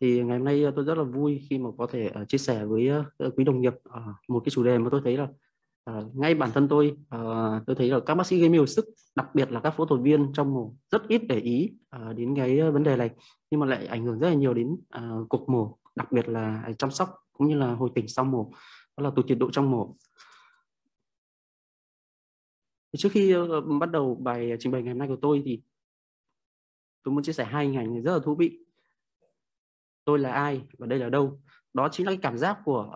thì ngày hôm nay ờ, tôi rất là vui khi mà có thể ờ, chia sẻ với ờ, quý đồng nghiệp một cái chủ đề mà tôi thấy là ngay bản thân tôi tôi thấy là các bác sĩ gây mê hồi sức đặc biệt là các phẫu thuật viên trong mổ rất ít để ý đến cái vấn đề này nhưng mà lại ảnh hưởng rất là nhiều đến uh, cuộc mổ đặc biệt là chăm sóc cũng như là hồi tỉnh sau mổ đó là tụt nhiệt độ trong mổ trước khi bắt đầu bài trình bày ngày hôm nay của tôi thì tôi muốn chia sẻ hai hình ảnh rất là thú vị tôi là ai và đây là đâu đó chính là cái cảm giác của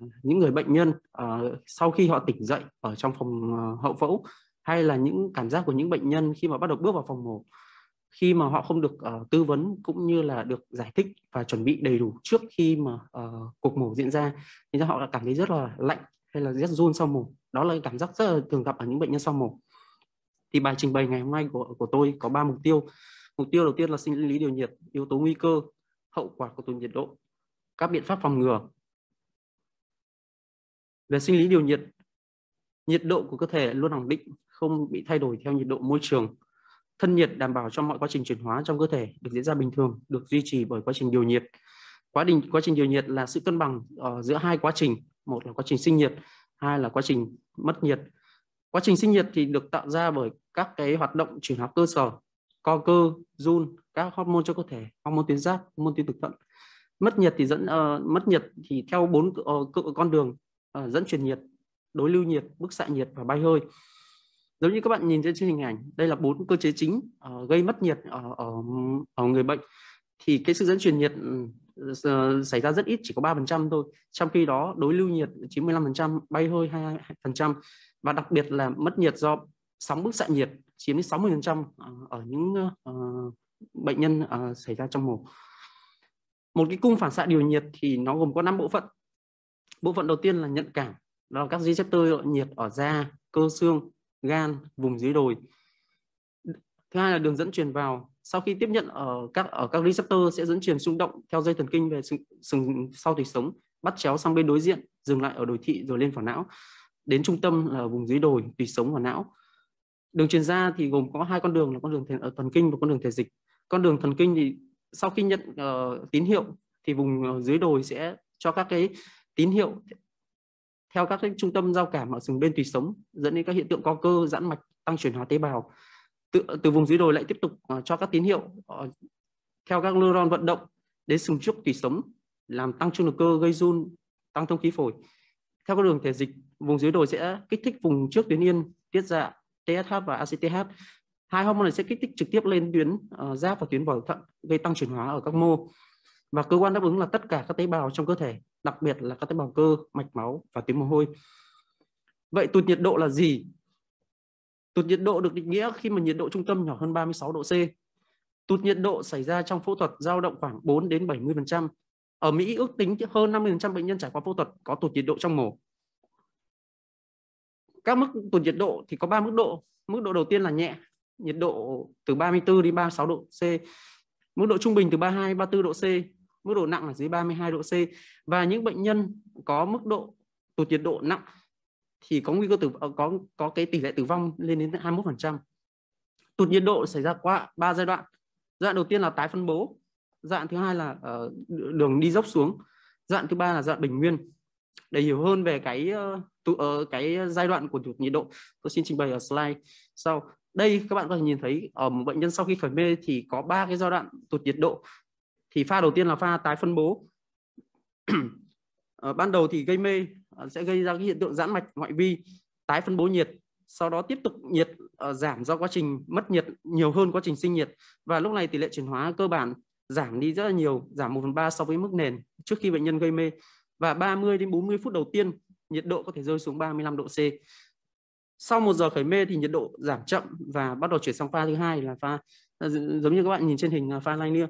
uh, những người bệnh nhân uh, sau khi họ tỉnh dậy ở trong phòng uh, hậu phẫu hay là những cảm giác của những bệnh nhân khi mà bắt đầu bước vào phòng mổ khi mà họ không được uh, tư vấn cũng như là được giải thích và chuẩn bị đầy đủ trước khi mà uh, cuộc mổ diễn ra thì họ đã cảm thấy rất là lạnh hay là rất run sau mổ đó là cảm giác rất là thường gặp ở những bệnh nhân sau mổ thì bài trình bày ngày hôm nay của của tôi có 3 mục tiêu mục tiêu đầu tiên là sinh lý điều nhiệt yếu tố nguy cơ hậu quả của tù nhiệt độ các biện pháp phòng ngừa về sinh lý điều nhiệt nhiệt độ của cơ thể luôn ổn định không bị thay đổi theo nhiệt độ môi trường thân nhiệt đảm bảo cho mọi quá trình chuyển hóa trong cơ thể được diễn ra bình thường được duy trì bởi quá trình điều nhiệt quá trình quá trình điều nhiệt là sự cân bằng uh, giữa hai quá trình một là quá trình sinh nhiệt hai là quá trình mất nhiệt quá trình sinh nhiệt thì được tạo ra bởi các cái hoạt động chuyển hóa cơ sở co cơ run các hormone cho cơ thể hormone tuyến giáp hormone tuyến thực thận mất nhiệt thì dẫn uh, mất nhiệt thì theo bốn uh, con đường uh, dẫn truyền nhiệt đối lưu nhiệt bức xạ nhiệt và bay hơi giống như các bạn nhìn trên hình ảnh đây là bốn cơ chế chính uh, gây mất nhiệt ở, ở ở người bệnh thì cái sự dẫn truyền nhiệt ừ, xảy ra rất ít chỉ có 3% thôi trong khi đó đối lưu nhiệt 95% bay hơi 22% và đặc biệt là mất nhiệt do sóng bức xạ nhiệt chiếm đến 60% ờ, ở những uh, bệnh nhân uh, xảy ra trong mổ. Một cái cung phản xạ điều nhiệt thì nó gồm có 5 bộ phận. Bộ phận đầu tiên là nhận cảm, đó là các receptor nhiệt ở da, cơ xương, gan, vùng dưới đồi. Thứ hai là đường dẫn truyền vào. Sau khi tiếp nhận ở các ở các receptor sẽ dẫn truyền xung động theo dây thần kinh về sừng, sau tủy sống, bắt chéo sang bên đối diện, dừng lại ở đồi thị rồi lên vào não đến trung tâm là vùng dưới đồi tùy sống và não đường truyền ra thì gồm có hai con đường là con đường ờ, thần kinh và con đường thể dịch con đường thần kinh thì sau khi nhận uh, tín hiệu thì vùng ờ, dưới đồi sẽ cho các cái tín hiệu theo các cái trung tâm giao cảm ở sừng bên tùy sống dẫn đến các hiện tượng co cơ giãn mạch tăng chuyển hóa tế bào từ, từ vùng dưới đồi lại tiếp tục uh, cho các tín hiệu uh, theo các neuron vận động đến sừng trước tùy sống làm tăng trương lực cơ gây run tăng thông khí phổi theo con đường thể dịch vùng dưới đồi sẽ kích thích vùng trước tuyến yên tiết dạ TSH và ACTH. Hai hormone này sẽ kích thích trực tiếp lên tuyến uh, giáp và tuyến vòi thận gây tăng chuyển hóa ở các mô. Và cơ quan đáp ứng là tất cả các tế bào trong cơ thể, đặc biệt là các tế bào cơ, mạch máu và tuyến mồ hôi. Vậy tụt nhiệt độ là gì? Tụt nhiệt độ được định nghĩa khi mà nhiệt độ trung tâm nhỏ hơn 36 độ C. Tụt nhiệt độ xảy ra trong phẫu thuật dao động khoảng 4 đến 70%. Ở Mỹ ước tính hơn 50% bệnh nhân trải qua phẫu thuật có tụt nhiệt độ trong mổ các mức tuần nhiệt độ thì có ba mức độ mức độ đầu tiên là nhẹ nhiệt độ từ 34 đến 36 độ C mức độ trung bình từ 32 34 độ C mức độ nặng là dưới 32 độ C và những bệnh nhân có mức độ tụt nhiệt độ nặng thì có nguy cơ tử ờ, có có cái tỷ lệ tử vong lên đến 21%. Tụt nhiệt độ xảy ra qua ba giai đoạn. Giai đoạn đầu tiên là tái phân bố, giai đoạn thứ hai là uh, đường đi dốc xuống, giai đoạn thứ ba là giai đoạn bình nguyên để hiểu hơn về cái ờ, tụ, uh, cái giai đoạn của tụt nhiệt độ tôi xin trình bày ở slide sau đây các bạn có thể nhìn thấy ở một bệnh nhân sau khi khởi mê thì có ba cái giai đoạn tụt nhiệt độ thì pha đầu tiên là pha tái phân bố ờ, ban đầu thì gây mê sẽ gây ra cái hiện tượng giãn mạch ngoại vi tái phân bố nhiệt sau đó tiếp tục nhiệt giảm do quá trình mất nhiệt nhiều hơn quá trình sinh nhiệt và lúc này tỷ lệ chuyển hóa cơ bản giảm đi rất là nhiều giảm 1 phần 3 so với mức nền trước khi bệnh nhân gây mê và 30 đến 40 phút đầu tiên nhiệt độ có thể rơi xuống 35 độ C. Sau một giờ khởi mê thì nhiệt độ giảm chậm và bắt đầu chuyển sang pha thứ hai là pha à, giống như các bạn nhìn trên hình là pha Langnier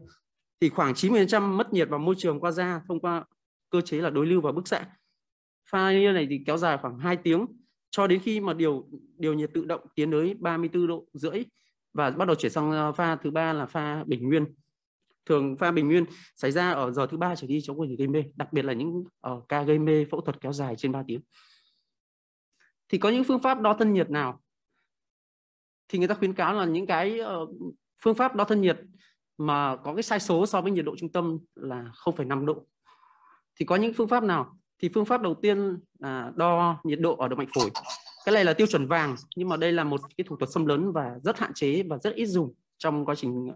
thì khoảng 90% mất nhiệt vào môi trường qua da thông qua cơ chế là đối lưu và bức xạ. Pha Langnier này thì kéo dài khoảng 2 tiếng cho đến khi mà điều điều nhiệt tự động tiến tới 34 độ rưỡi và bắt đầu chuyển sang à, pha thứ ba là pha bình nguyên thường pha bình nguyên xảy ra ở giờ thứ ba trở đi trong quá trình gây mê đặc biệt là những ở ờ, ca gây mê phẫu thuật kéo dài trên 3 tiếng thì có những phương pháp đo thân nhiệt nào thì người ta khuyến cáo là những cái ờ, phương pháp đo thân nhiệt mà có cái sai số so với nhiệt độ trung tâm là 0,5 độ thì có những phương pháp nào thì phương pháp đầu tiên là đo nhiệt độ ở động mạch phổi cái này là tiêu chuẩn vàng nhưng mà đây là một cái thủ thuật xâm lớn và rất hạn chế và rất ít dùng trong quá trình uh,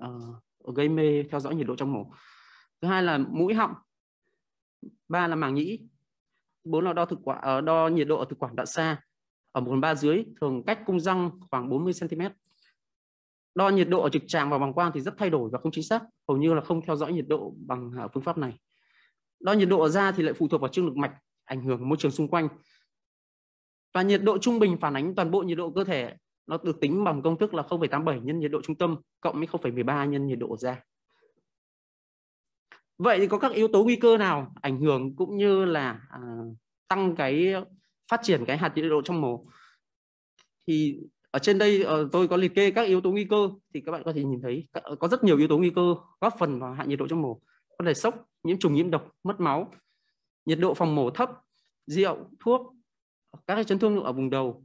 gây mê theo dõi nhiệt độ trong mổ thứ hai là mũi họng ba là màng nhĩ bốn là đo thực quả ờ, đo nhiệt độ ở thực quản đoạn xa ở một ba dưới thường cách cung răng khoảng 40 cm đo nhiệt độ ở trực tràng và bằng quang thì rất thay đổi và không chính xác hầu như là không theo dõi nhiệt độ bằng à, phương pháp này đo nhiệt độ ở da thì lại phụ thuộc vào trương lực mạch ảnh hưởng môi trường xung quanh và nhiệt độ trung bình phản ánh toàn bộ nhiệt độ cơ thể nó được tính bằng công thức là 0,87 nhân nhiệt độ trung tâm cộng với 0,13 nhân nhiệt độ ra. Vậy thì có các yếu tố nguy cơ nào ảnh hưởng cũng như là à, tăng cái phát triển cái hạt nhiệt độ trong mồ? Thì ở trên đây ờ, tôi có liệt kê các yếu tố nguy cơ thì các bạn có thể nhìn thấy có rất nhiều yếu tố nguy cơ góp phần vào hạ nhiệt độ trong mồ có thể sốc nhiễm trùng nhiễm độc mất máu nhiệt độ phòng mổ thấp rượu thuốc các cái chấn thương ở vùng đầu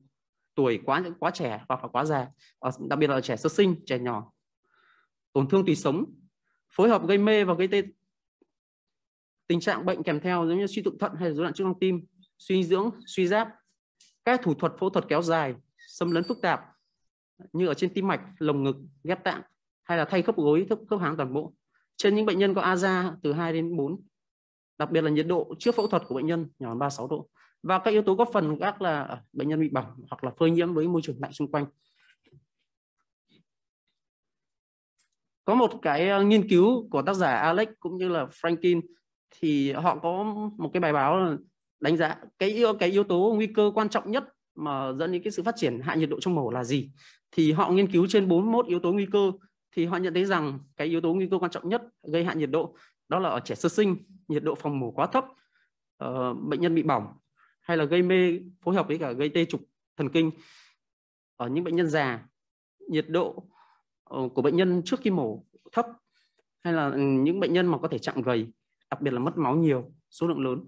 tuổi quá quá trẻ hoặc là quá già ờ, đặc biệt là trẻ sơ sinh trẻ nhỏ tổn thương tùy sống phối hợp gây mê và gây tê tình trạng bệnh kèm theo giống như suy tụng thận hay rối loạn chức năng tim suy dưỡng suy giáp các thủ thuật phẫu thuật kéo dài xâm lấn phức tạp như ở trên tim mạch lồng ngực ghép tạng hay là thay khớp gối khớp, khớp háng toàn bộ trên những bệnh nhân có ASA từ 2 đến 4 đặc biệt là nhiệt độ trước phẫu thuật của bệnh nhân nhỏ hơn 36 độ và các yếu tố góp phần khác là à, bệnh nhân bị bỏng hoặc là phơi nhiễm với môi trường lạnh xung quanh có một cái à, nghiên cứu của tác giả Alex cũng như là Franklin thì họ có một cái bài báo đánh giá cái yếu cái yếu tố nguy cơ quan trọng nhất mà dẫn đến cái sự phát triển hạ nhiệt độ trong mổ là gì thì họ nghiên cứu trên 41 yếu tố nguy cơ thì họ nhận thấy rằng cái yếu tố nguy cơ quan trọng nhất gây hạ nhiệt độ đó là ở trẻ sơ sinh nhiệt độ phòng mổ quá thấp ờ, bệnh nhân bị bỏng hay là gây mê phối hợp với cả gây tê trục thần kinh ở những bệnh nhân già nhiệt độ ờ, của bệnh nhân trước khi mổ thấp hay là ừ, những bệnh nhân mà có thể chặn gầy đặc biệt là mất máu nhiều số lượng lớn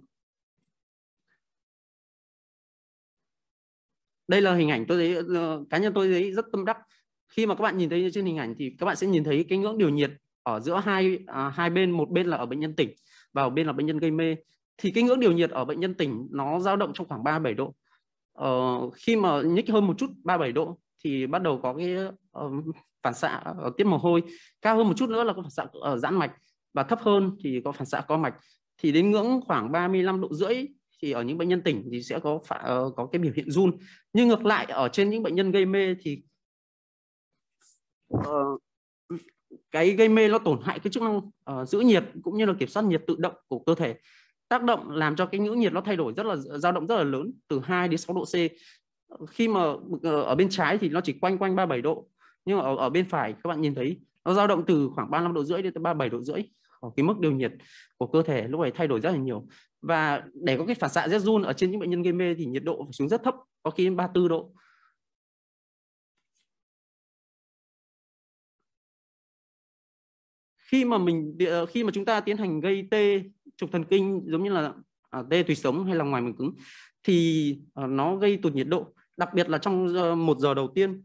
đây là hình ảnh tôi thấy ờ, cá nhân tôi thấy rất tâm đắc khi mà các bạn nhìn thấy trên hình ảnh thì các bạn sẽ nhìn thấy cái ngưỡng điều nhiệt ở giữa hai à, hai bên một bên là ở bệnh nhân tỉnh và ở bên là bệnh nhân gây mê thì cái ngưỡng điều nhiệt ở bệnh nhân tỉnh nó dao động trong khoảng 37 độ ờ, khi mà nhích hơn một chút 37 độ thì bắt đầu có cái uh, phản xạ uh, tiết mồ hôi cao hơn một chút nữa là có phản xạ ở uh, giãn mạch và thấp hơn thì có phản xạ co mạch thì đến ngưỡng khoảng 35 độ rưỡi thì ở những bệnh nhân tỉnh thì sẽ có phả, uh, có cái biểu hiện run nhưng ngược lại ở trên những bệnh nhân gây mê thì uh, cái gây mê nó tổn hại cái chức năng uh, giữ nhiệt cũng như là kiểm soát nhiệt tự động của cơ thể tác động làm cho cái ngưỡng nhiệt nó thay đổi rất là dao động rất là lớn từ 2 đến 6 độ C khi mà ờ, ở bên trái thì nó chỉ quanh quanh 37 độ nhưng mà ở, ở bên phải các bạn nhìn thấy nó dao động từ khoảng 35 độ rưỡi đến 37 độ rưỡi ở cái mức điều nhiệt của cơ thể lúc này thay đổi rất là nhiều và để có cái phản xạ rét run ở trên những bệnh nhân gây mê thì nhiệt độ phải xuống rất thấp có khi đến 34 độ khi mà mình khi mà chúng ta tiến hành gây tê trục thần kinh giống như là à, tê tùy sống hay là ngoài màng cứng thì à, nó gây tụt nhiệt độ đặc biệt là trong ờ, một giờ đầu tiên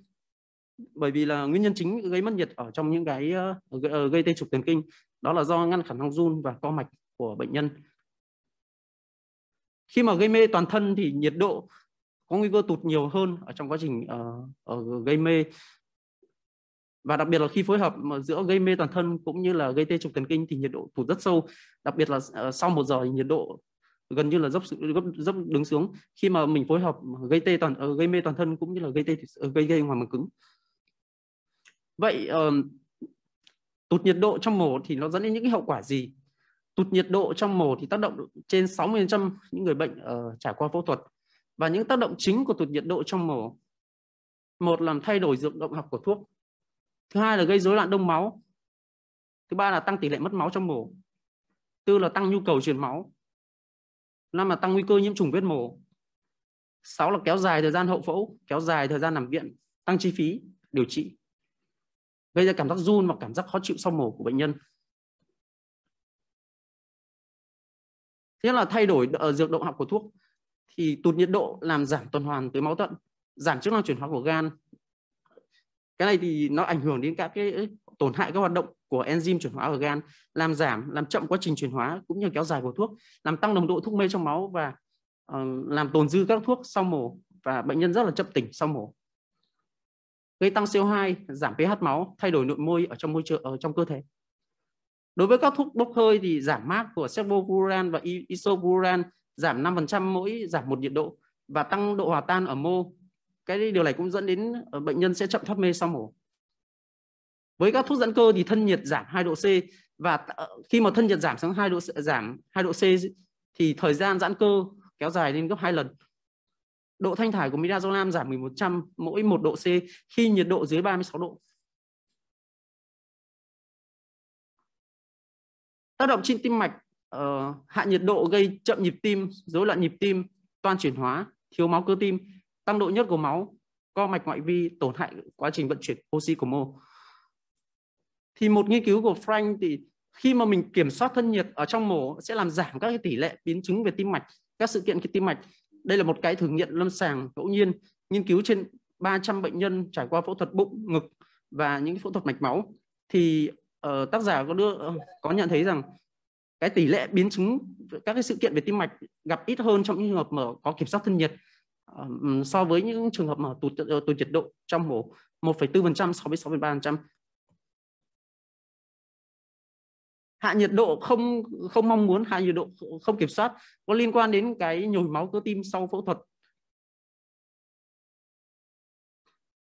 bởi vì là nguyên nhân chính gây mất nhiệt ở trong những cái uh, gây tê trục thần kinh đó là do ngăn khả năng run và co mạch của bệnh nhân khi mà gây mê toàn thân thì nhiệt độ có nguy cơ tụt nhiều hơn ở trong quá trình uh, uh, gây mê và đặc biệt là khi phối hợp giữa gây mê toàn thân cũng như là gây tê trục thần kinh thì nhiệt độ tụt rất sâu đặc biệt là ờ, sau một giờ thì nhiệt độ gần như là dốc dốc dốc đứng xuống khi mà mình phối hợp gây tê toàn ờ, gây mê toàn thân cũng như là gây tê ờ, gây gây ngoài màng cứng vậy tụt nhiệt độ trong mổ thì nó dẫn đến những cái hậu quả gì tụt nhiệt độ trong mổ thì tác động trên 60% những người bệnh uh, trải qua phẫu thuật và những tác động chính của tụt nhiệt độ trong mổ một làm thay đổi dược động học của thuốc thứ hai là gây rối loạn đông máu thứ ba là tăng tỷ lệ mất máu trong mổ tư là tăng nhu cầu truyền máu năm là tăng nguy cơ nhiễm trùng vết mổ sáu là kéo dài thời gian hậu phẫu kéo dài thời gian nằm viện tăng chi phí điều trị gây ra cảm giác run và cảm giác khó chịu sau mổ của bệnh nhân thế là thay đổi ở ờ, dược động học của thuốc thì tụt nhiệt độ làm giảm tuần hoàn tới máu tận giảm chức năng chuyển hóa của gan cái này thì nó ảnh hưởng đến các cái tổn hại các hoạt động của enzyme chuyển hóa ở gan làm giảm làm chậm quá trình chuyển hóa cũng như kéo dài của thuốc làm tăng nồng độ thuốc mê trong máu và uh, làm tồn dư các thuốc sau mổ và bệnh nhân rất là chậm tỉnh sau mổ gây tăng CO2 giảm pH máu thay đổi nội môi ở trong môi trường ở trong cơ thể đối với các thuốc bốc hơi thì giảm mát của sevofluran và isoburan giảm 5% mỗi giảm một nhiệt độ và tăng độ hòa tan ở mô cái điều này cũng dẫn đến ờ, bệnh nhân sẽ chậm thoát mê sau mổ với các thuốc giãn cơ thì thân nhiệt giảm 2 độ C và ờ, khi mà thân nhiệt giảm xuống 2 độ giảm 2 độ C thì thời gian giãn cơ kéo dài lên gấp 2 lần. Độ thanh thải của midazolam giảm 1100 mỗi 1 độ C khi nhiệt độ dưới 36 độ. Tác động trên tim mạch uh, hạ nhiệt độ gây chậm nhịp tim, rối loạn nhịp tim, toan chuyển hóa, thiếu máu cơ tim tăng độ nhất của máu, co mạch ngoại vi, tổn hại quá trình vận chuyển oxy của mô. Thì một nghiên cứu của Frank thì khi mà mình kiểm soát thân nhiệt ở trong mổ sẽ làm giảm các cái tỷ lệ biến chứng về tim mạch, các sự kiện cái tim mạch. Đây là một cái thử nghiệm lâm sàng ngẫu nhiên, nghiên cứu trên 300 bệnh nhân trải qua phẫu thuật bụng, ngực và những phẫu thuật mạch máu thì uh, tác giả có đưa ờ, có nhận thấy rằng cái tỷ lệ biến chứng các cái sự kiện về tim mạch gặp ít hơn trong những trường hợp mà có kiểm soát thân nhiệt Ờ, so với những trường hợp mà tụt ờ, tụt nhiệt độ trong mổ 1,4% so với 6,3%. Hạ nhiệt độ không không mong muốn, hạ nhiệt độ không kiểm soát có liên quan đến cái nhồi máu cơ tim sau phẫu thuật.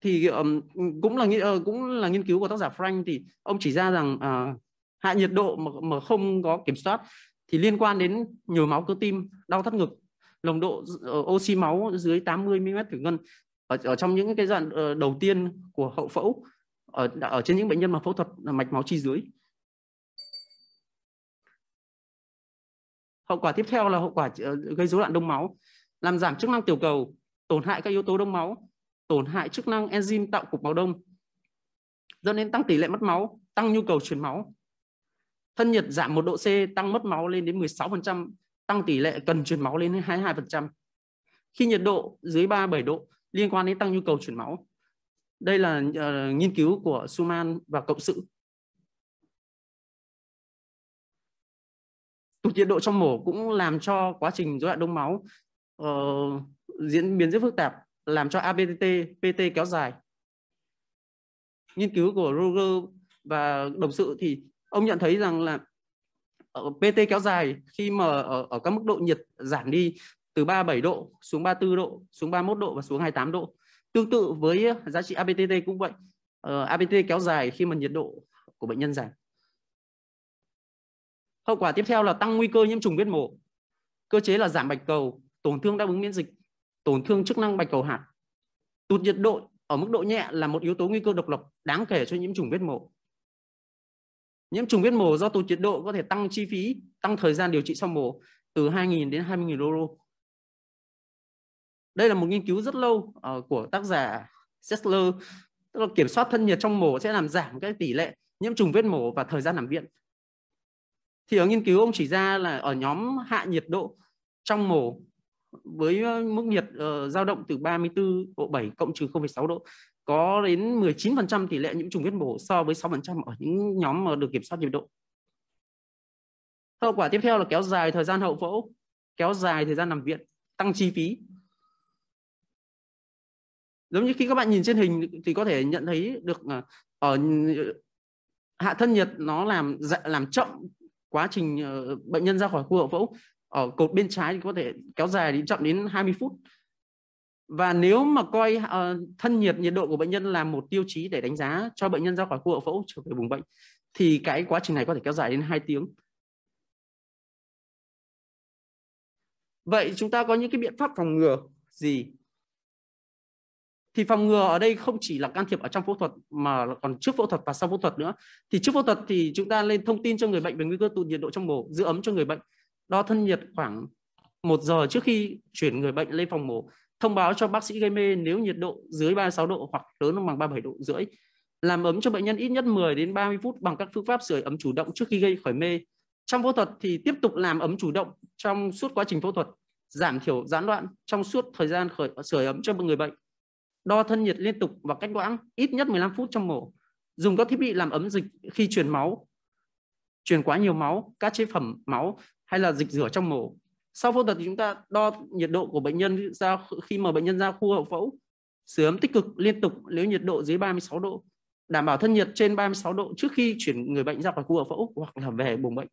Thì um, cũng là ờ, cũng là nghiên cứu của tác giả Frank thì ông chỉ ra rằng uh, hạ nhiệt độ mà, mà không có kiểm soát thì liên quan đến nhồi máu cơ tim, đau thắt ngực nồng độ ờ, oxy máu dưới 80 mm thủy ngân ở, ở trong những cái giai ờ, đầu tiên của hậu phẫu ở ở trên những bệnh nhân mà phẫu thuật là mạch máu chi dưới hậu quả tiếp theo là hậu quả ờ, gây rối loạn đông máu làm giảm chức năng tiểu cầu tổn hại các yếu tố đông máu tổn hại chức năng enzyme tạo cục máu đông dẫn đến tăng tỷ lệ mất máu tăng nhu cầu truyền máu thân nhiệt giảm một độ C tăng mất máu lên đến 16% tăng tỷ lệ cần chuyển máu lên đến 22%. Khi nhiệt độ dưới 37 độ liên quan đến tăng nhu cầu chuyển máu. Đây là uh, nghiên cứu của Suman và cộng sự. Tụt nhiệt độ trong mổ cũng làm cho quá trình rối loạn đông máu uh, diễn biến rất phức tạp, làm cho ABTT, PT kéo dài. Nghiên cứu của Roger và đồng sự thì ông nhận thấy rằng là Ờ, PT kéo dài khi mà ở, ở các mức độ nhiệt giảm đi từ 37 độ xuống 34 độ, xuống 31 độ và xuống 28 độ. Tương tự với ờ, giá trị ABTT cũng vậy. Uh, ờ, ABTT kéo dài khi mà nhiệt độ của bệnh nhân giảm. Hậu quả tiếp theo là tăng nguy cơ nhiễm trùng vết mổ. Cơ chế là giảm bạch cầu, tổn thương đáp ứng miễn dịch, tổn thương chức năng bạch cầu hạt. Tụt nhiệt độ ở mức độ nhẹ là một yếu tố nguy cơ độc lập đáng kể cho nhiễm trùng vết mổ. Nhiễm trùng vết mổ do tụt nhiệt độ có thể tăng chi phí, tăng thời gian điều trị sau mổ từ 2.000 đến 20.000 euro. Đây là một nghiên cứu rất lâu uh, của tác giả Sessler, tức là kiểm soát thân nhiệt trong mổ sẽ làm giảm cái tỷ lệ nhiễm trùng vết mổ và thời gian nằm viện. Thì ở nghiên cứu ông chỉ ra là ở nhóm hạ nhiệt độ trong mổ với mức nhiệt ờ, dao uh, động từ 34 độ 7 cộng trừ 0,6 độ có đến 19% tỷ lệ nhiễm trùng huyết mổ so với 6% ở những nhóm mà được kiểm soát nhiệt độ. Hậu quả tiếp theo là kéo dài thời gian hậu phẫu, kéo dài thời gian nằm viện, tăng chi phí. Giống như khi các bạn nhìn trên hình thì có thể nhận thấy được à, ở hạ thân nhiệt nó làm dạ, làm chậm quá trình ờ, bệnh nhân ra khỏi khu hậu phẫu ở cột bên trái thì có thể kéo dài đến chậm đến 20 phút và nếu mà coi uh, thân nhiệt nhiệt độ của bệnh nhân là một tiêu chí để đánh giá cho bệnh nhân ra khỏi khu hậu phẫu trở về vùng bệnh thì cái quá trình này có thể kéo dài đến 2 tiếng. Vậy chúng ta có những cái biện pháp phòng ngừa gì? Thì phòng ngừa ở đây không chỉ là can thiệp ở trong phẫu thuật mà còn trước phẫu thuật và sau phẫu thuật nữa. Thì trước phẫu thuật thì chúng ta lên thông tin cho người bệnh về nguy cơ tụ nhiệt độ trong mổ, giữ ấm cho người bệnh, đo thân nhiệt khoảng một giờ trước khi chuyển người bệnh lên phòng mổ thông báo cho bác sĩ gây mê nếu nhiệt độ dưới 36 độ hoặc lớn hơn bằng 37 độ rưỡi. Làm ấm cho bệnh nhân ít nhất 10 đến 30 phút bằng các phương pháp sưởi ấm chủ động trước khi gây khỏi mê. Trong phẫu thuật thì tiếp tục làm ấm chủ động trong suốt quá trình phẫu thuật, giảm thiểu gián đoạn trong suốt thời gian khởi sưởi ấm cho người bệnh. Đo thân nhiệt liên tục và cách quãng ít nhất 15 phút trong mổ. Dùng các thiết bị làm ấm dịch khi truyền máu, truyền quá nhiều máu, các chế phẩm máu hay là dịch rửa trong mổ sau phẫu thuật thì chúng ta đo nhiệt độ của bệnh nhân ra khi mà bệnh nhân ra khu hậu phẫu sửa ấm tích cực liên tục nếu nhiệt độ dưới 36 độ đảm bảo thân nhiệt trên 36 độ trước khi chuyển người bệnh ra khỏi khu hậu phẫu hoặc là về bùng bệnh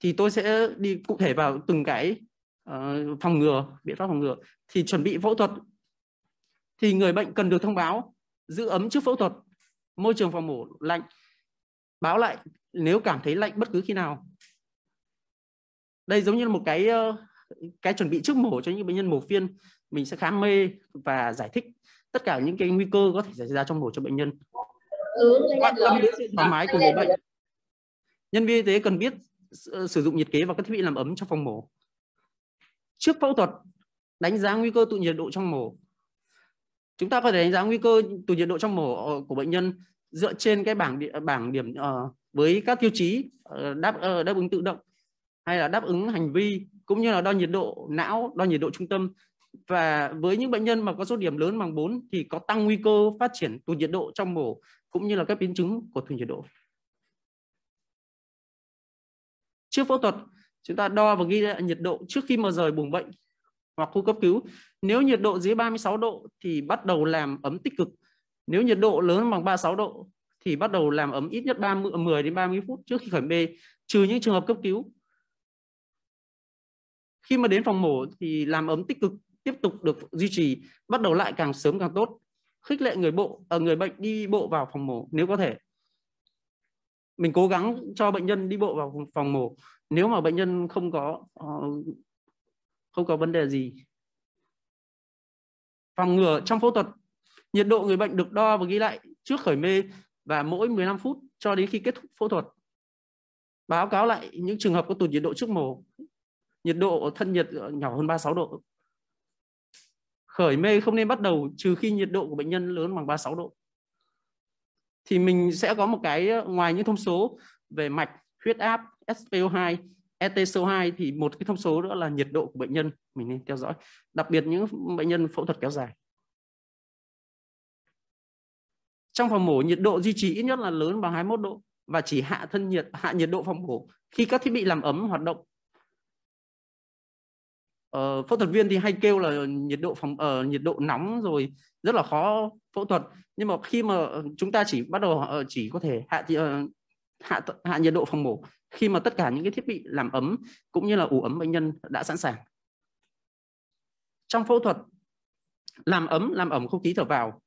thì tôi sẽ đi cụ thể vào từng cái uh, phòng ngừa biện pháp phòng ngừa thì chuẩn bị phẫu thuật thì người bệnh cần được thông báo giữ ấm trước phẫu thuật môi trường phòng mổ lạnh báo lại nếu cảm thấy lạnh bất cứ khi nào đây giống như là một cái cái chuẩn bị trước mổ cho những bệnh nhân mổ phiên mình sẽ khám mê và giải thích tất cả những cái nguy cơ có thể xảy ra trong mổ cho bệnh nhân ừ, quan tâm đến thoải mái của người bệnh nhân viên y tế cần biết sử dụng nhiệt kế và các thiết bị làm ấm trong phòng mổ trước phẫu thuật đánh giá nguy cơ tụ nhiệt độ trong mổ chúng ta có thể đánh giá nguy cơ tụ nhiệt độ trong mổ ờ, của bệnh nhân dựa trên cái bảng bảng điểm ờ, với các tiêu chí ờ, đáp đáp ứng tự động hay là đáp ứng hành vi cũng như là đo nhiệt độ não, đo nhiệt độ trung tâm. Và với những bệnh nhân mà có số điểm lớn bằng 4 thì có tăng nguy cơ phát triển tụt nhiệt độ trong mổ cũng như là các biến chứng của tụt nhiệt độ. Trước phẫu thuật, chúng ta đo và ghi lại nhiệt độ trước khi mà rời buồng bệnh hoặc khu cấp cứu. Nếu nhiệt độ dưới 36 độ thì bắt đầu làm ấm tích cực. Nếu nhiệt độ lớn bằng 36 độ thì bắt đầu làm ấm ít nhất 30 10 đến 30 phút trước khi khởi mê, trừ những trường hợp cấp cứu khi mà đến phòng mổ thì làm ấm tích cực tiếp tục được duy trì bắt đầu lại càng sớm càng tốt khích lệ người bộ ở à, người bệnh đi bộ vào phòng mổ nếu có thể mình cố gắng cho bệnh nhân đi bộ vào phòng mổ nếu mà bệnh nhân không có ờ, không có vấn đề gì phòng ngừa trong phẫu thuật nhiệt độ người bệnh được đo và ghi lại trước khởi mê và mỗi 15 phút cho đến khi kết thúc phẫu thuật báo cáo lại những trường hợp có tụt nhiệt độ trước mổ nhiệt độ thân nhiệt ờ, nhỏ hơn 36 độ. Khởi mê không nên bắt đầu trừ khi nhiệt độ của bệnh nhân lớn bằng 36 độ. Thì mình sẽ có một cái ờ, ngoài những thông số về mạch, huyết áp, SPO2, ETCO2 thì một cái thông số nữa là nhiệt độ của bệnh nhân mình nên theo dõi, đặc biệt những bệnh nhân phẫu thuật kéo dài. Trong phòng mổ nhiệt độ duy trì ít nhất là lớn bằng 21 độ và chỉ hạ thân nhiệt hạ nhiệt độ phòng mổ khi các thiết bị làm ấm hoạt động Ờ, phẫu thuật viên thì hay kêu là nhiệt độ phòng ở ờ, uh, nhiệt độ nóng rồi rất là khó phẫu thuật nhưng mà khi mà chúng ta chỉ bắt đầu uh, chỉ có thể hạ uh, hạ hạ nhiệt độ phòng mổ khi mà tất cả những cái thiết bị làm ấm cũng như là ủ ấm bệnh nhân đã sẵn sàng trong phẫu thuật làm ấm làm ẩm không khí thở vào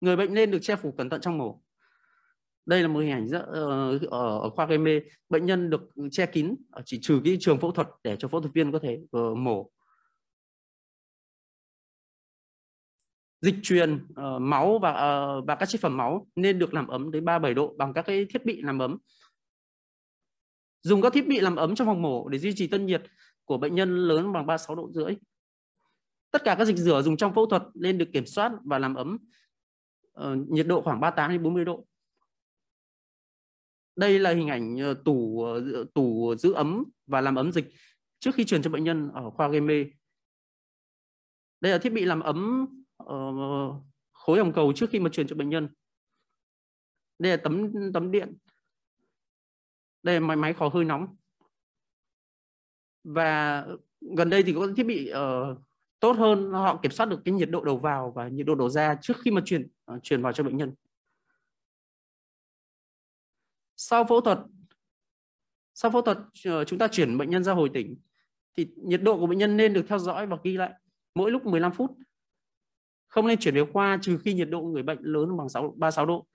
người bệnh nên được che phủ cẩn thận trong mổ đây là một hình ảnh ở khoa gây mê bệnh nhân được che kín chỉ trừ cái trường phẫu thuật để cho phẫu thuật viên có thể mổ dịch truyền uh, máu và uh, và các chế phẩm máu nên được làm ấm đến 37 độ bằng các cái thiết bị làm ấm. Dùng các thiết bị làm ấm trong phòng mổ để duy trì tân nhiệt của bệnh nhân lớn bằng 36 độ rưỡi. Tất cả các dịch rửa dùng trong phẫu thuật nên được kiểm soát và làm ấm uh, nhiệt độ khoảng 38 đến 40 độ. Đây là hình ảnh tủ tủ giữ ấm và làm ấm dịch trước khi truyền cho bệnh nhân ở khoa gây mê. Đây là thiết bị làm ấm uh, khối hồng cầu trước khi mà truyền cho bệnh nhân đây là tấm tấm điện đây là máy máy khó hơi nóng và gần đây thì có thiết bị uh, tốt hơn họ kiểm soát được cái nhiệt độ đầu vào và nhiệt độ đầu ra trước khi mà truyền uh, ờ, truyền vào cho bệnh nhân sau phẫu thuật sau phẫu thuật chúng ta chuyển bệnh nhân ra hồi tỉnh thì nhiệt độ của bệnh nhân nên được theo dõi và ghi lại mỗi lúc 15 phút không nên chuyển về khoa trừ khi nhiệt độ người bệnh lớn bằng 6, 36 độ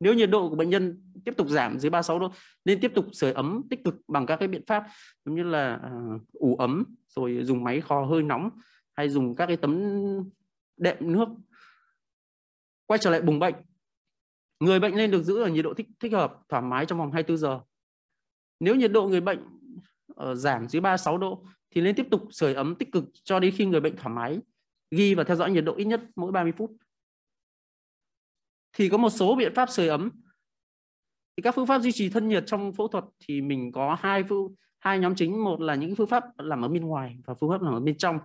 nếu nhiệt độ của bệnh nhân tiếp tục giảm dưới 36 độ nên tiếp tục sưởi ấm tích cực bằng các cái biện pháp giống như là à, ủ ấm rồi dùng máy kho hơi nóng hay dùng các cái tấm đệm nước quay trở lại bùng bệnh người bệnh nên được giữ ở nhiệt độ thích thích hợp thoải mái trong vòng 24 giờ nếu nhiệt độ người bệnh ờ, giảm dưới 36 độ thì nên tiếp tục sưởi ấm tích cực cho đến khi người bệnh thoải mái ghi và theo dõi nhiệt độ ít nhất mỗi 30 phút. Thì có một số biện pháp sưởi ấm. Thì các phương pháp duy trì thân nhiệt trong phẫu thuật thì mình có hai phương hai nhóm chính, một là những phương pháp làm ấm bên ngoài và phương pháp làm ấm bên trong.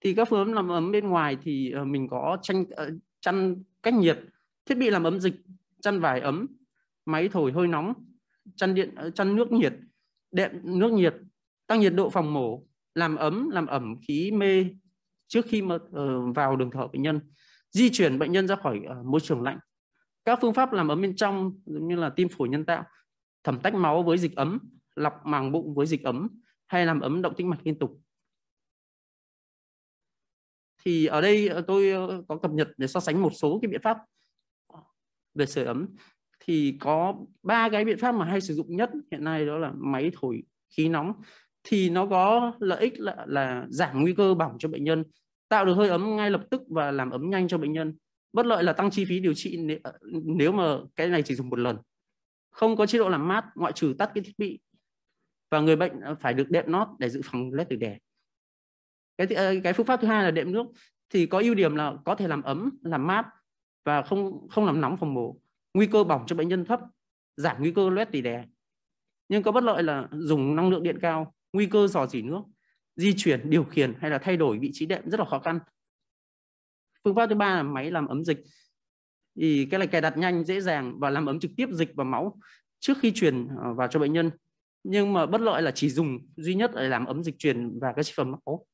Thì các phương pháp làm ấm bên ngoài thì ờ, mình có chăn ờ, chăn cách nhiệt, thiết bị làm ấm dịch, chăn vải ấm, máy thổi hơi nóng, chăn điện ờ, chăn nước nhiệt, đệm nước nhiệt, tăng nhiệt độ phòng mổ, làm ấm làm ẩm khí mê trước khi mà ờ, vào đường thở bệnh nhân di chuyển bệnh nhân ra khỏi ờ, môi trường lạnh các phương pháp làm ấm bên trong giống như là tim phổi nhân tạo thẩm tách máu với dịch ấm lọc màng bụng với dịch ấm hay làm ấm động tĩnh mạch liên tục thì ở đây ờ, tôi có cập nhật để so sánh một số cái biện pháp về sưởi ấm thì có ba cái biện pháp mà hay sử dụng nhất hiện nay đó là máy thổi khí nóng thì nó có lợi ích là, là giảm nguy cơ bỏng cho bệnh nhân tạo được hơi ấm ngay lập tức và làm ấm nhanh cho bệnh nhân bất lợi là tăng chi phí điều trị ờ, nếu mà cái này chỉ dùng một lần không có chế độ làm mát ngoại trừ tắt cái thiết bị và người bệnh ờ, phải được đệm nót để dự phòng lết từ đẻ cái ờ, cái phương pháp thứ hai là đệm nước thì có ưu điểm là có thể làm ấm làm mát và không không làm nóng phòng mổ nguy cơ bỏng cho bệnh nhân thấp giảm nguy cơ loét tỉ đẻ nhưng có bất lợi là dùng năng lượng điện cao nguy cơ dò dỉ nước di chuyển điều khiển hay là thay đổi vị trí đệm rất là khó khăn phương pháp thứ ba là máy làm ấm dịch thì cái này cài đặt nhanh dễ dàng và làm ấm trực tiếp dịch và máu trước khi truyền à, vào cho bệnh nhân nhưng mà bất lợi là chỉ dùng duy nhất để làm ấm dịch truyền và các sản phẩm máu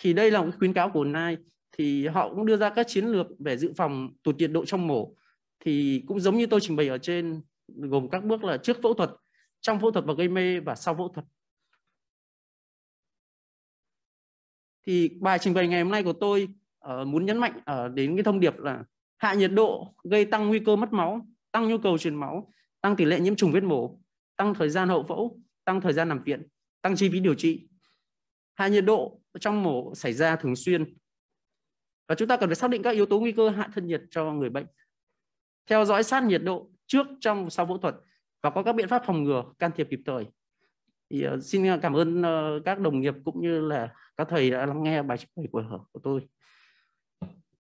thì đây là khuyến cáo của Nai thì họ cũng đưa ra các chiến lược về dự phòng tụt nhiệt độ trong mổ thì cũng giống như tôi trình bày ở trên gồm các bước là trước phẫu thuật trong phẫu thuật và gây mê và sau phẫu thuật thì bài trình bày ngày hôm nay của tôi uh, muốn nhấn mạnh uh, đến cái thông điệp là hạ nhiệt độ gây tăng nguy cơ mất máu tăng nhu cầu truyền máu tăng tỷ lệ nhiễm trùng vết mổ tăng thời gian hậu phẫu tăng thời gian nằm viện tăng chi phí điều trị hạ nhiệt độ trong mổ xảy ra thường xuyên và chúng ta cần phải xác định các yếu tố nguy cơ hạ thân nhiệt cho người bệnh theo dõi sát nhiệt độ trước trong sau phẫu thuật và có các biện pháp phòng ngừa can thiệp kịp thời thì uh, xin cảm ơn uh, các đồng nghiệp cũng như là các thầy đã lắng nghe bài trình bày của, của tôi